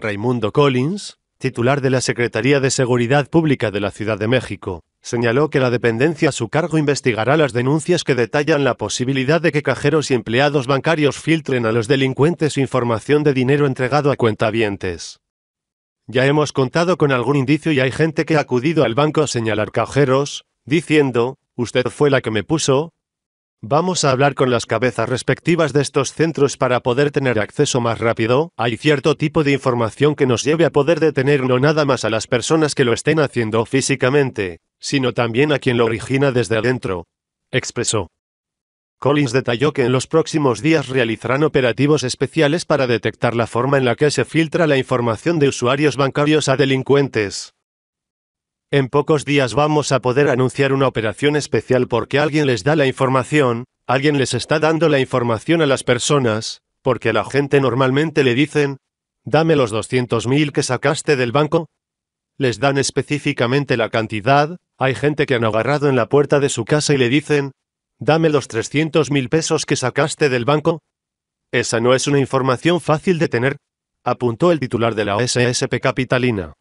Raimundo Collins, titular de la Secretaría de Seguridad Pública de la Ciudad de México, señaló que la dependencia a su cargo investigará las denuncias que detallan la posibilidad de que cajeros y empleados bancarios filtren a los delincuentes información de dinero entregado a cuentavientes. Ya hemos contado con algún indicio y hay gente que ha acudido al banco a señalar cajeros, diciendo, usted fue la que me puso, Vamos a hablar con las cabezas respectivas de estos centros para poder tener acceso más rápido. Hay cierto tipo de información que nos lleve a poder detener no nada más a las personas que lo estén haciendo físicamente, sino también a quien lo origina desde adentro. Expresó. Collins detalló que en los próximos días realizarán operativos especiales para detectar la forma en la que se filtra la información de usuarios bancarios a delincuentes. En pocos días vamos a poder anunciar una operación especial porque alguien les da la información, alguien les está dando la información a las personas, porque a la gente normalmente le dicen, dame los 200.000 que sacaste del banco. Les dan específicamente la cantidad, hay gente que han agarrado en la puerta de su casa y le dicen, dame los mil pesos que sacaste del banco. Esa no es una información fácil de tener, apuntó el titular de la SSP Capitalina.